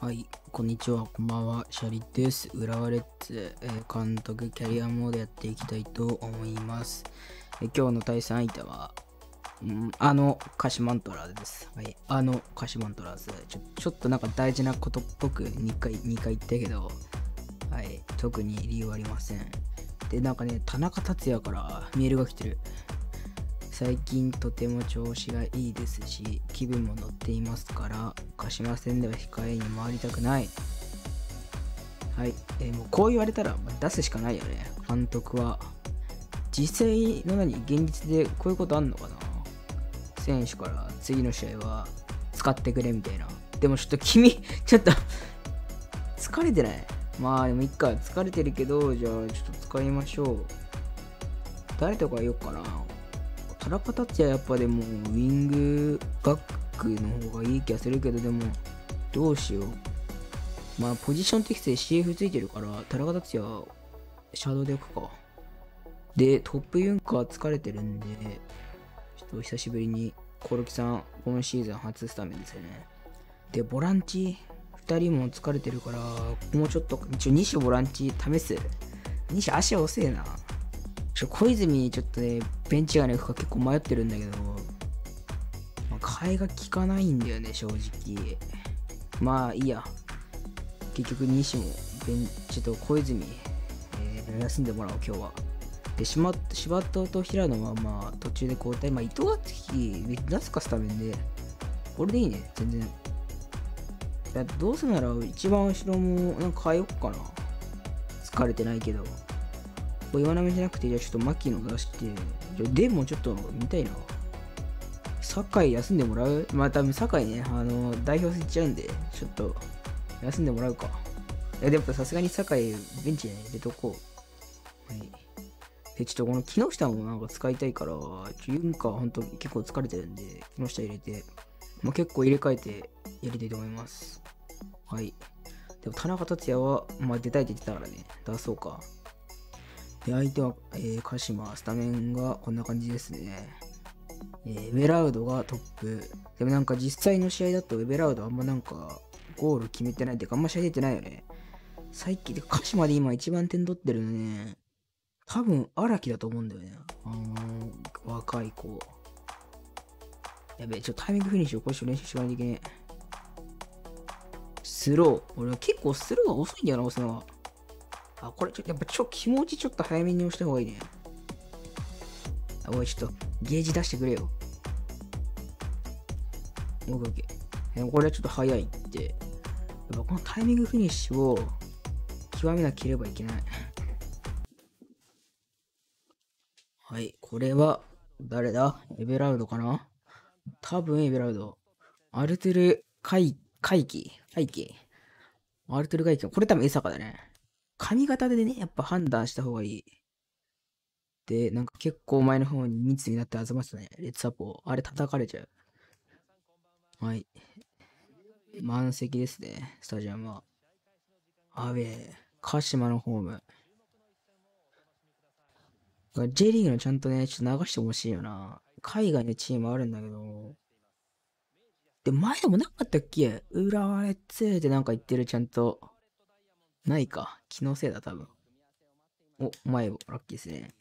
はい、こんにちは、こんばんは、シャリです。浦和レッズ、えー、監督、キャリアモードやっていきたいと思います。えー、今日の対戦相手は、うん、あの、カシマントラーズです。はい、あの、カシマントラーズちょ。ちょっとなんか大事なことっぽく2回、2回言ったけど、はい、特に理由ありません。で、なんかね、田中達也からメールが来てる。最近とても調子がいいですし気分も乗っていますから鹿島戦では控えに回りたくないはい、えー、もうこう言われたら出すしかないよね監督は実際の何現実でこういうことあんのかな選手から次の試合は使ってくれみたいなでもちょっと君ちょっと疲れてないまあでもいっか疲れてるけどじゃあちょっと使いましょう誰とか言おうかなタラタッチはやっぱでもウィングバックの方がいい気がするけどでもどうしようまあポジション適正 CF ついてるから田中達也シャドウで置くかでトップユンカー疲れてるんでちょっと久しぶりにコロキさん今シーズン初スタメンですよねでボランチ2人も疲れてるからもうちょっと一応西ボランチ試す西足遅えなちょ小泉、ちょっとね、ベンチがね、結構迷ってるんだけど、まあ、替えが効かないんだよね、正直。まあいいや。結局、西も、ベンチと小泉、えー、休んでもらおう、今日は。で、柴柴田と平野は、まあ、途中で交代。まあ、伊藤敦樹、出すかスタメンで、これでいいね、全然。だどうせなら、一番後ろも、なんか変えよっかな。疲れてないけど。岩波じゃなくて、じゃあちょっと牧野出して、でもちょっと見たいな。酒井休んでもらうまあ多分酒井ね、あの、代表戦いっちゃうんで、ちょっと、休んでもらうか。いや、でもさすがに酒井、ベンチに入れとこう。はい。で、ちょっとこの木下もなんか使いたいから、ユンカーほんと結構疲れてるんで、木下入れて、まあ、結構入れ替えてやりたいと思います。はい。でも田中達也は、まあ、出たいって言ってたからね、出そうか。で相手は、えー、鹿島、スタメンがこんな感じですね。えー、ウェラウドがトップ。でもなんか実際の試合だとウェラウドあんまなんかゴール決めてないっていうかあんま試合出てないよね。最近で鹿島で今一番点取ってるのね。多分荒木だと思うんだよね。あの若い子。やべえ、ちょっとタイミングフィニッシュをこうして練習しないといけねえ。スロー。俺は結構スローが遅いんだよな、押すのは。あ、これちょ、やっぱちょ、気持ちちょっと早めに押した方がいいね。おい、ちょっと、ゲージ出してくれよ。オッケーオッこれはちょっと早いって。やっぱこのタイミングフィニッシュを極めなければいけない。はい、これは誰だエベラウドかな多分エベラウド。アルイ、カルキカイキアルテルルイキこれ多分エサカだね。髪型でね、やっぱ判断した方がいい。で、なんか結構前の方に密になってあざましたね。レッツアポあれ叩かれちゃう。はい。満席ですね、スタジアムは。アウェー。鹿島のホーム。J リーグのちゃんとね、ちょっと流してほしいよな。海外のチームあるんだけど。で、前でもなかったっけ浦和レッツってなんか言ってる、ちゃんと。ないか。気のせいだ、多分。お、前を、ラッキーですね。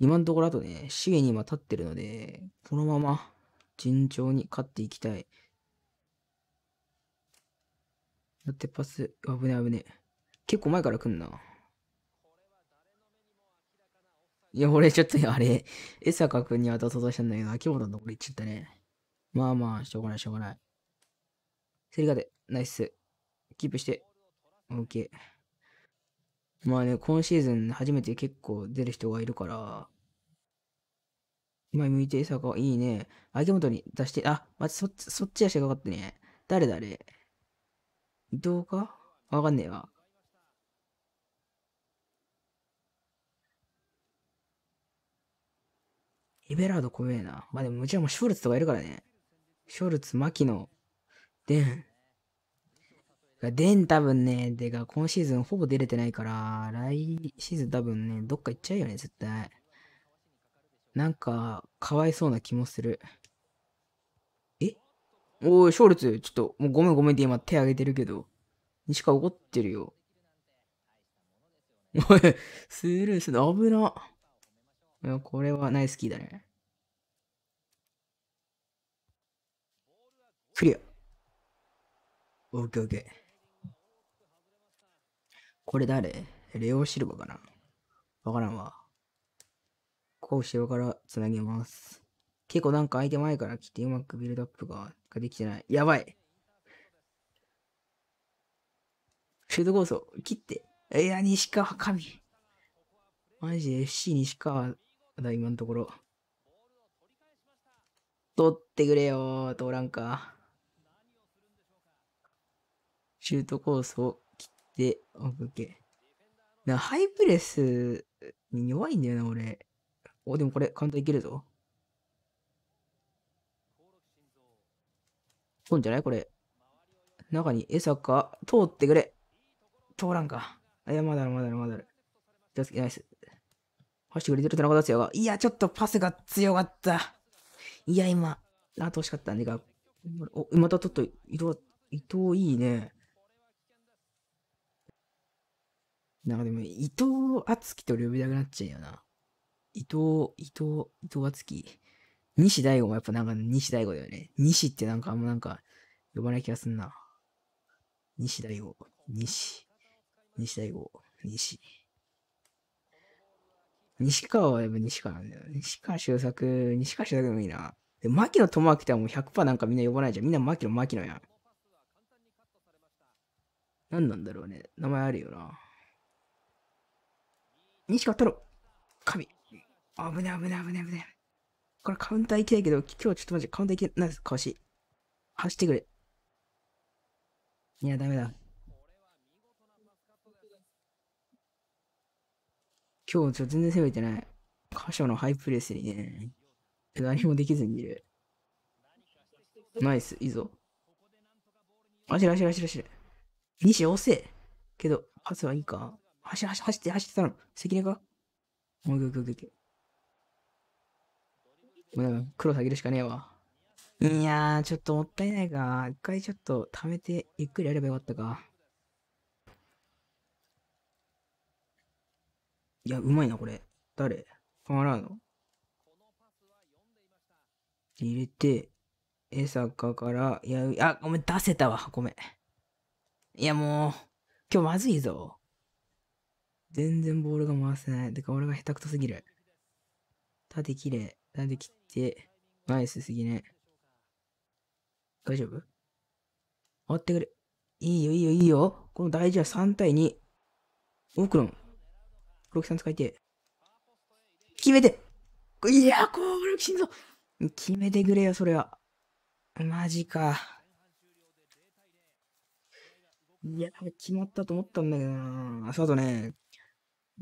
今のところあとね、シゲに今立ってるので、このまま順調に勝っていきたい。だってパス、危ね危ね。結構前から来んな。いや、俺ちょっと、あれ、江坂君に渡そうとしたんだけど、秋元のところ行っちゃったね。まあまあ、しょうがない、しょうがない。せりかで、ナイス。キープして。OK。まあね、今シーズン初めて結構出る人がいるから、前向いて坂はいいね。相手元に出して、あ、待って、そっち、そっち足がかかってね。誰誰どう伊藤かわかんねえわ。エベラード怖えな。まあでも、もちろんショルツとかいるからね。ショルツ、牧野、デン、デン多分ね、てか今シーズンほぼ出れてないから、来シーズン多分ね、どっか行っちゃうよね、絶対。なんか、かわいそうな気もする。えおい、ショルツ、ちょっと、もうごめんごめんって今手挙げてるけど、西川怒ってるよ。おい、スルーする、危な。いや、これはナイスキーだね。クリア。オッケーオッケー。これ誰レオシルバかなわからんわ。こう後ろからつなげます。結構なんか相手前から来てうまくビルドアップができてない。やばいシュートコースを切って。いや、西川、神。マジで FC 西川だ、今のところ。取ってくれよ、通らんか。シュートコースをで、オッケー。な、ハイプレスに弱いんだよな、俺。お、でもこれ、簡単いけるぞ。こんじゃないこれ。中に餌か通ってくれ。通らんか。いや、まだある、まだある、まだある。気け、ナイス。走ってくれてる田中達也が。いや、ちょっとパスが強かった。いや、今、あと欲しかったんでが。お、またちょっと、伊藤、伊藤いいね。なんかでも、伊藤敦樹と呼びたくなっちゃうよな。伊藤、伊藤、伊藤敦樹。西大悟もやっぱなんか西大悟だよね。西ってなんかあんまなんか呼ばない気がすんな。西大悟、西、西大悟、西。西川はやっぱ西川なんだよ。西川修作、西川修作でもいいな。で、牧野智明ってはもう100%なんかみんな呼ばないじゃん。みんな牧野、牧野やん。何なんだろうね。名前あるよな。西川太郎。神。危ない危ない危ない危ない。これカウンター行きたいけど、今日ちょっと待って、カウンター行けないです。かわしい。走ってくれ。いや、ダメだ。今日ちょ全然攻めてない。箇所のハイプレスにね、何もできずにいる。ナイス、いいぞ。走る走る走る走る西押せ。けど、パスはいいか走れ、走走って、走ってたの。関根かもう行く行く行くもう黒下げるしかねえわ。いやー、ちょっともったいないか。一回ちょっと貯めて、ゆっくりやればよかったか。いや、うまいな、これ。誰ファンラード入れて、江坂から、いや、あ、ごめん、出せたわ。ごめん。いや、もう、今日まずいぞ。全然ボールが回せない。てか、俺が下手くそすぎる。縦綺麗。縦切って、ナイスすぎね。大丈夫終わってくれ。いいよ、いいよ、いいよ。この大事は3対2。オクロン。黒木さん使いて。決めていやー、これ、んぞ決めてくれよ、それは。マジか。いや、決まったと思ったんだけどな。そうだね、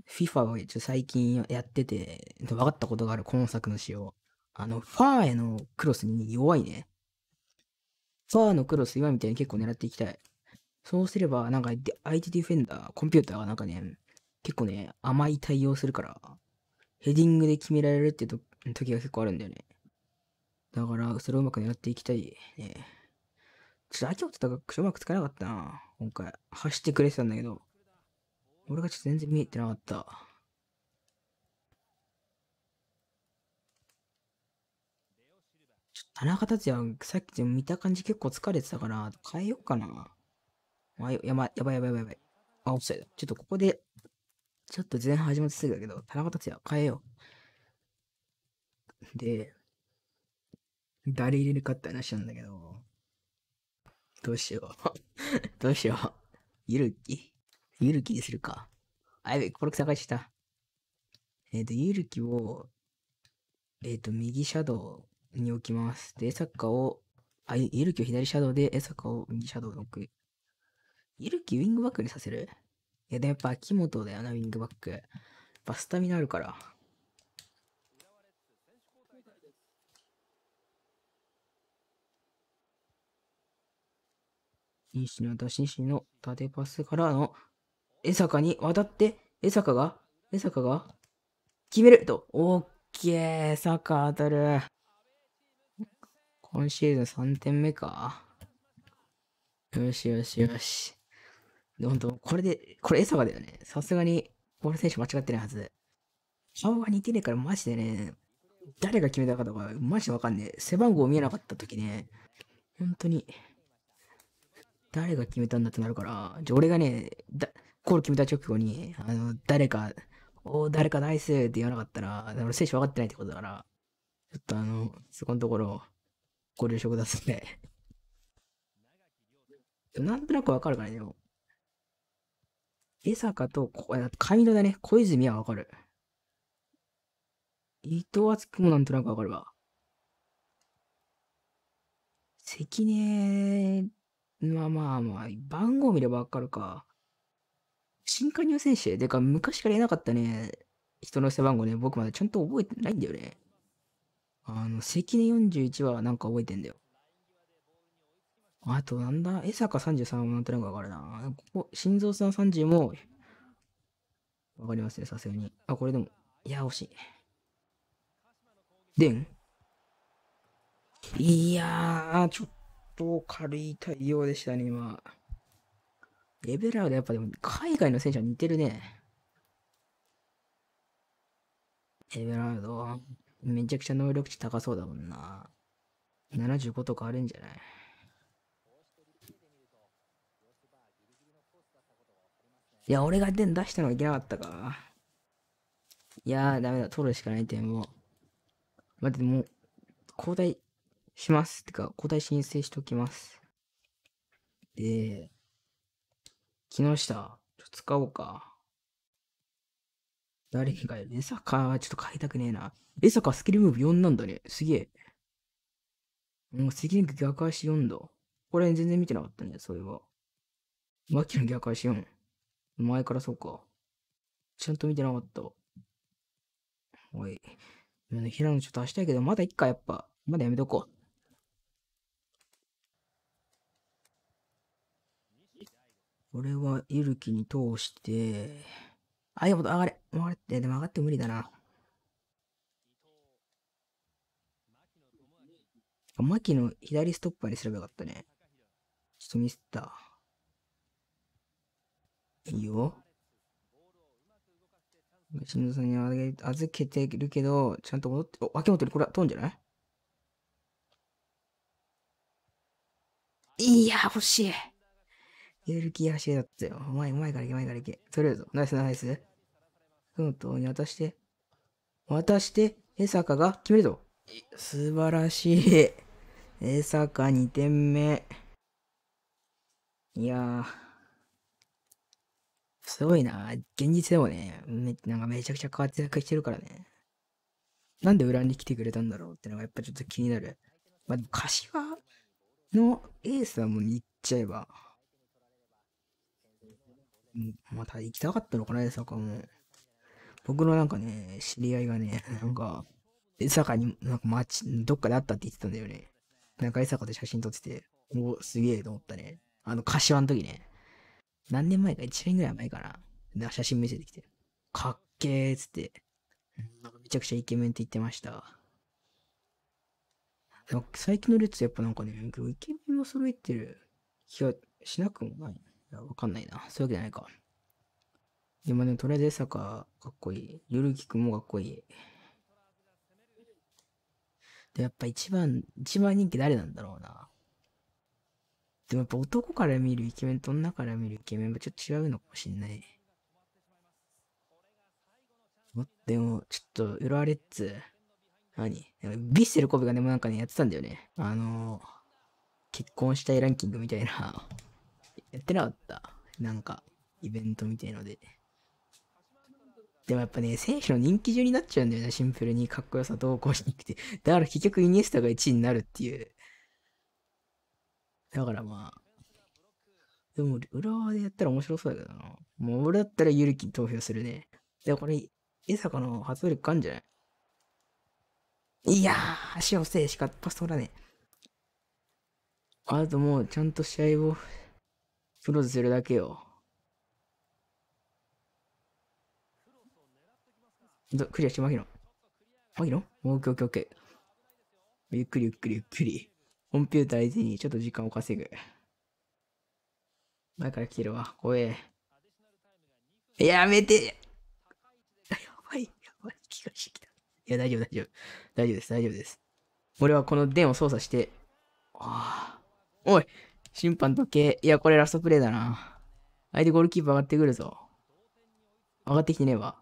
FIFA を一応最近やってて、分かったことがある今作の仕様。あの、ファーへのクロスに弱いね。ファーのクロス今みたいに結構狙っていきたい。そうすれば、なんか相手ディフェンダー、コンピューターがなんかね、結構ね、甘い対応するから、ヘディングで決められるって時が結構あるんだよね。だから、それをうまく狙っていきたいね。ちょっと秋元たかうまくつかなかったな、今回。走ってくれてたんだけど。俺がちょっと全然見えてなかった。ちょっと田中達也、さっき見た感じ結構疲れてたから、変えようかな。あやばい、やばい、やばい、やばい。あ、遅い。ちょっとここで、ちょっと前半始まってすぐだけど、田中達也変えよう。で、誰入れるかって話なんだけど、どうしよう。どうしよう。ゆるき。ゆるきにするか。あ、やべ、コロ探した。えっ、ー、と、ゆるきを、えっ、ー、と、右シャドウに置きます。で、エサカを、あ、ゆるきを左シャドウで、エサカーを右シャドウに置く。ゆるきウィングバックにさせるいや、でもやっぱ秋元だよな、ウィングバック。やっぱスタミナあるから。西私と西の縦パスからの江坂に渡って、江坂が、江坂が、決めると、オッケー、サッカー当たる。今シーズン3点目か。よしよしよし。ほんと、これで、これ江坂だよね。さすがに、ボール選手間違ってないはず。顔が似てねえからマジでね、誰が決めたかとか、マジでわかんねえ。背番号見えなかった時ね、本当に、誰が決めたんだってなるから、じゃ俺がね、だ、コール決めた直後に、あの、誰か、お誰かナイスって言わなかったら、俺選手分かってないってことだから、ちょっとあの、そこのところ、ご了承くださいね。なんとなくわかるからね、でも。江坂と、上野だね。小泉はわかる。伊藤敦樹もなんとなくわかるわ。関根はまあまあ、番号見ればわかるか。新加入選手。でか、昔からいなかったね、人の背番号ね、僕までちゃんと覚えてないんだよね。あの、関根41はなんか覚えてんだよ。あと、なんだ、江坂33もなんとなくわかるな。ここ、心臓さん30も、わかりますね、さすがに。あ、これでも、いや、惜しい。でんいやー、ちょっと軽い対応でしたね、今。エベラードやっぱでも海外の選手は似てるね。エベラード、めちゃくちゃ能力値高そうだもんな。75とかあるんじゃないいや、俺が点出したのがいけなかったか。いやー、ダメだ。取るしかない点を。待って、もう、交代します。ってか、交代申請しておきます。で、木下、ちょっと使おうか。誰にかいる江坂はちょっと変えたくねえな。江坂スキルムーブ4なんだね。すげえ。もう関根逆足4だ。これ全然見てなかったね、それは。マキの逆足4。前からそうか。ちゃんと見てなかった。おい。平野ちょっと足したいけど、まだいっか、やっぱ。まだやめとこう。これは、イルキに通して、あ、いや、上がれ。上がれって、でも上がって無理だな。あ、牧野、左ストッパーにすればよかったね。ちょっとミスった。いいよ。吉野さんに預けてるけど、ちゃんと戻って、お、秋元にこれは飛んじゃないいや、欲しい。やる気走りだったよ。前、前から行け、前から行け。取れるぞ。ナイスナイス。フントに渡して、渡して、江坂が決めるぞ。素晴らしい。江坂2点目。いやー。すごいな。現実でもね、めなんかめちゃくちゃ活躍してるからね。なんで裏に来てくれたんだろうってのがやっぱちょっと気になる。まあでも柏のエースはもう行っちゃえば、また行きたかったのかな、江坂も。僕のなんかね、知り合いがね、なんか、江坂に、なんか街、どっかで会ったって言ってたんだよね。なんか江坂で写真撮ってて、おすげえと思ったね。あの、柏の時ね。何年前か、1年ぐらい前かな。なか写真見せてきて。かっけーっつって。なんかめちゃくちゃイケメンって言ってました。最近の列やっぱなんかね、イケメンを揃えてる気がしなくもない。や、わかんないな。そういうわけじゃないか。でも、とりあえず江かっこいい。ゆるきくんもかっこいい。で、やっぱ一番、一番人気誰なんだろうな。でもやっぱ男から見るイケメンと女から見るイケメンはちょっと違うのかもしんない。でも、ちょっと、ロアレッツ。何ビッセル神戸がでもなんかね、やってたんだよね。あのー、結婚したいランキングみたいな。やってなかった。なんか、イベントみたいので。でもやっぱね、選手の人気順になっちゃうんだよね、シンプルに。かっこよさどうこうしにくて。だから結局、イニエスタが1位になるっていう。だからまあ。でも、裏側でやったら面白そうだけどな。もう俺だったらゆるきに投票するね。でもこれ、江坂の発力かんじゃないいやー、足をせえしかパス通らねえ。あともう、ちゃんと試合をクロスするだけよ。ど、クリアして、牧野。牧野オッケーオッケーオッケー。ゆっくりゆっくりゆっくり。コンピューター相手にちょっと時間を稼ぐ。前から来てるわ。怖え。やめてやばい、やばい気がしてきた。いや、大丈夫、大丈夫。大丈夫です、大丈夫です。俺はこの電を操作して、ああ。おい審判時計。いや、これラストプレイだな。相手ゴールキーパー上がってくるぞ。上がってきてねえわ。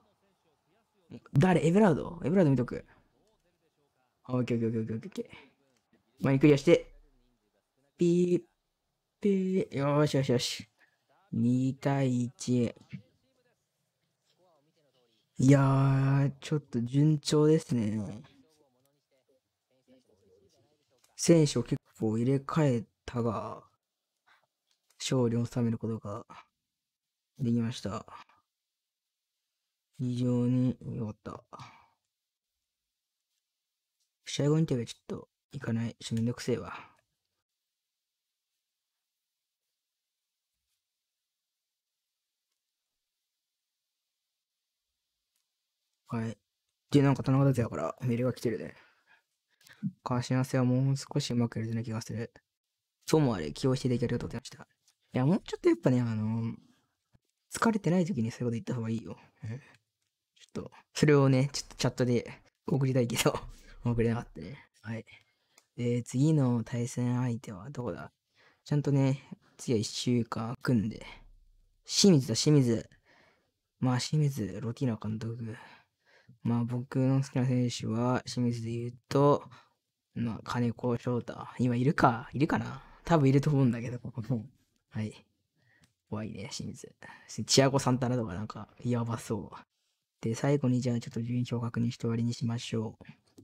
誰エブラードエブラード見とく。オッケーオッケーオッケーオッケーオッケー。前にクリアして。ピー、ピー。よしよしよし。2対1。いやー、ちょっと順調ですね。選手を結構入れ替えたが、勝利を収めることができました。非常に良かった。試合後インタビューちょっと行かないしめんどくせえわ。はい。で、なんか田中達也からメールが来てるね。顔し合わせはもう少しうまくやれてな気がする。そうもあれ、起用していただきありがとうございました。いや、もうちょっとやっぱね、あの、疲れてない時にそういうこと言った方がいいよ。ちょっと、それをね、ちょっとチャットで送りたいけど、送れなかったね。はい。で、次の対戦相手はどこだちゃんとね、次は1週間組んで、清水だ、清水。まあ、清水、ロティナ監督。まあ、僕の好きな選手は、清水で言うと、まあ、金子翔太。今いるかいるかな多分いると思うんだけど、ここも。はい。怖いね、清水。チアゴ・サンタナとかなんか、やばそう。で、最後にじゃあちょっと順位を確認して終わりにしましょう。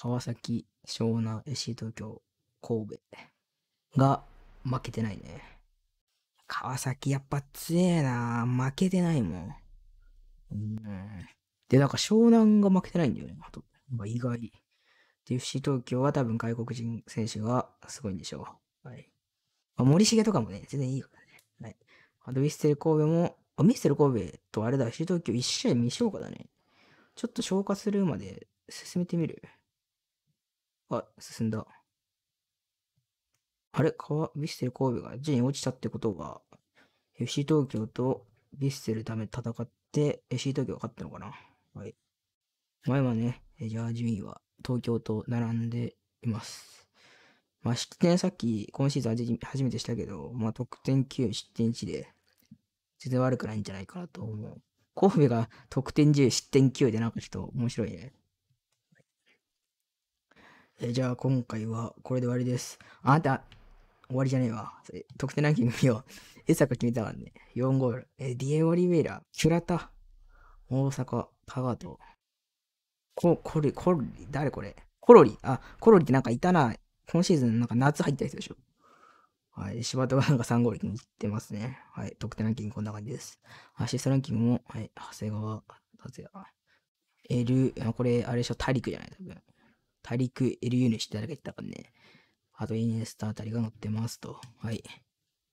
川崎、湘南、FC 東京、神戸が負けてないね。川崎やっぱ強えな負けてないもん。うん。で、なんか湘南が負けてないんだよね。あと、意外。で、FC 東京は多分外国人選手がすごいんでしょう。はい。まあ、森重とかもね、全然いいからね。はい。あと、ヴィッセル神戸も、あ、ヴィッセル神戸とあれだ、FC 東京1試合未消化だね。ちょっと消化するまで進めてみる。あ、進んだ。あれ川、ヴィッセル神戸が順位落ちたってことは、FC 東京とヴィッセルため戦って、FC 東京が勝ったのかなはい。前はね、じゃあ順位は東京と並んでいます。まあ、失点さっき、今シーズン初めてしたけど、まあ、得点9、失点1で、全然悪くないんじゃないかなと思う。神戸が得点10、失点9でなんかちょっと面白いね。えじゃあ今回はこれで終わりです。あなた、終わりじゃねえわ。得点ランキング見よう。エサが決めたからね。4ゴール。えディエオリベイラ、キュラタ、大阪、ガ川と。コ、こリ、こリ、誰これコロリ。あ、コロリってなんかいたな。今シーズンなんか夏入ったやつでしょ。はい。柴田はなんか3号力に行ってますね。はい。得点ランキングこんな感じです。アシストランキングも、はい。長谷川達也。エル、これ、あれでしょ、大陸じゃない多分。大陸、lu ユーして誰か言ったからね。あと、イニエスタあたりが載ってますと。はい。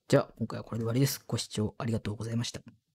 じゃあ、今回はこれで終わりです。ご視聴ありがとうございました。